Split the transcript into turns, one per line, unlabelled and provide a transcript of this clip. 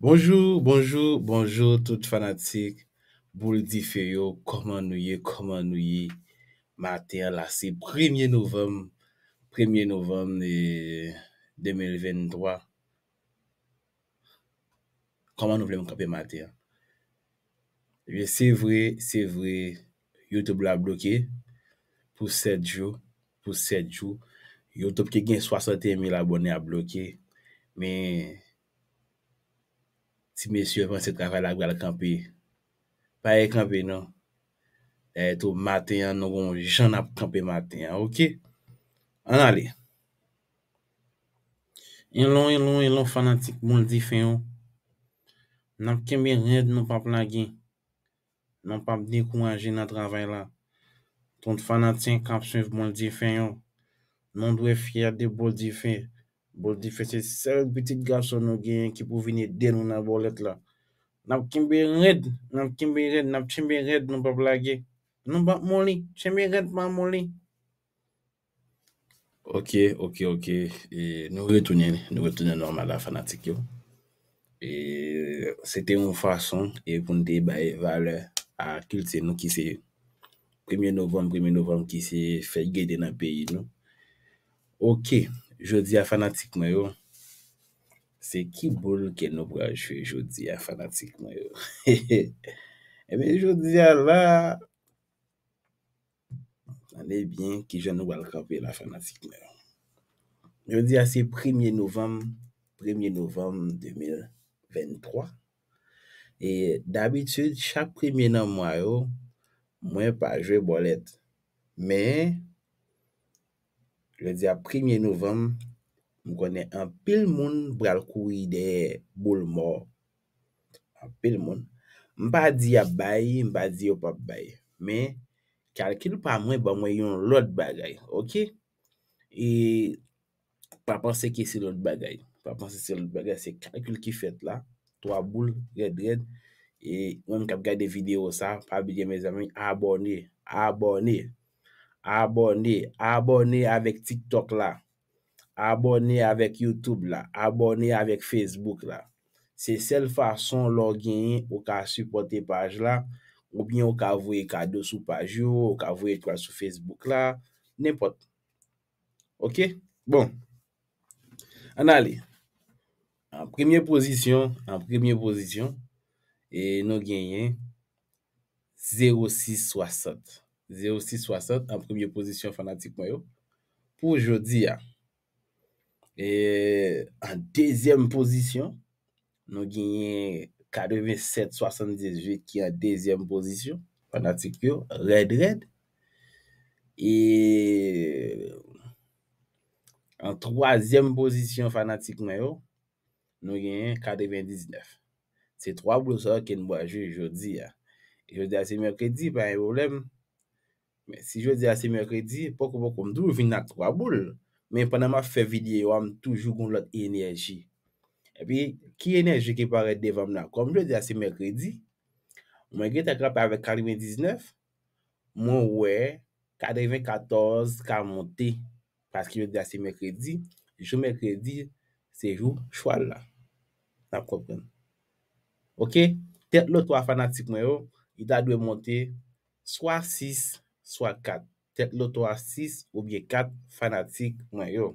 Bonjou, bonjou, bonjou tout fanatik Boul di fè yo, koman nou ye, koman nou ye Matè la se, premye novem Premye novem de 2023 Koman nou vle m kope matè Se vre, se vre Youtube la blokè Pou set jou, pou set jou Youtube ke gen 60 000 abonè a blokè Men Si mesye fwanset kavay la gwel kampi, pa e kampi nou. E tou matenyan nou goun jen ap kampi matenyan, ok? An ale. Yon loun, yon loun, yon loun fanatik moun difen yon. Namp kemen red nou pap lage. Namp ap di kou anje nan travay la. Ton fanatik kamp suif moun difen yon. Moun dwe fyer de bol difen yon. Bol di fese se wèk piti gason nou genyen ki pou vini den nou nan bolet la. N ap kimbe red, n ap kimbe red, n ap chimbe red nou pa plage. Nou pa moli, chimbe red pa moli. Ok, ok, ok. E nou retounen, nou retounen normal la fanatik yo. E, sete yon fason e poun de baye vale a kilti nou ki se 1e novem, 1e novem ki se fè gede nan peyi nou. Ok. Ok. Jodi a fanatik mè yo. Se ki boul ke nou braj fè jodi a fanatik mè yo. Eme jodi a la... Anè e byen ki jen nou bal kapè la fanatik mè yo. Jodi a se 1e novem, 1e novem 2023. E d'abitud, chak 1e nan mè yo, mwen pa jwe bolet. Mè... Primiye novem, mwen konen an pil moun bral kou yi de bol mor. An pil moun. Mwen pa di ya bay, mwen pa di yo pa bay. Men, kalkil ou pa mwen, ba mwen yon lot bagay. Ok? E, pa pansen ki si lot bagay. Pa pansen si lot bagay, se kalkil ki fet la. 3 bol, red red. E, mwen kap gay de video sa, pa bide me zami, abone, abone. Abonè, abonè avèk TikTok la, abonè avèk YouTube la, abonè avèk Facebook la. Se sel fason lo genyen ou ka supporte page la, ou bien ou ka avouye kado sou page yo, ou ka avouye kwa sou Facebook la, nè pot. Ok? Bon. An alè. An premye pozisyon, an premye pozisyon, e nou genyen 0660. 0-6-60 en premier position fanatik mwen yo. Pou jodi ya. E en deuxième position, nou genyen 47-78 ki en deuxième position fanatik yo. Red-red. E en troisième position fanatik mwen yo, nou genyen 99. C'est trois blouseurs qui n'ont pas jou aujourd'hui. Jeudi à ce mercredi, ben y'a un problème. Men, si jwè di ase mèkredi, poukou poukou mdou, vin nan 3 boul. Men, pananman feviliye yo am toujou goun lot enerji. Epi, ki enerji ki pare devam nan kom, jwè di ase mèkredi, mwen gret akrap avè 49, mwen wè 94, karmonte. Pas ki jwè di ase mèkredi, jwè di sejou chwal la. Takopen. Ok, tet lò to a fanatik mwen yo, jwè da dwe monte swa 6 mèkredi. Swa 4, te loto a 6 ou bie 4 fanatik mwen yo.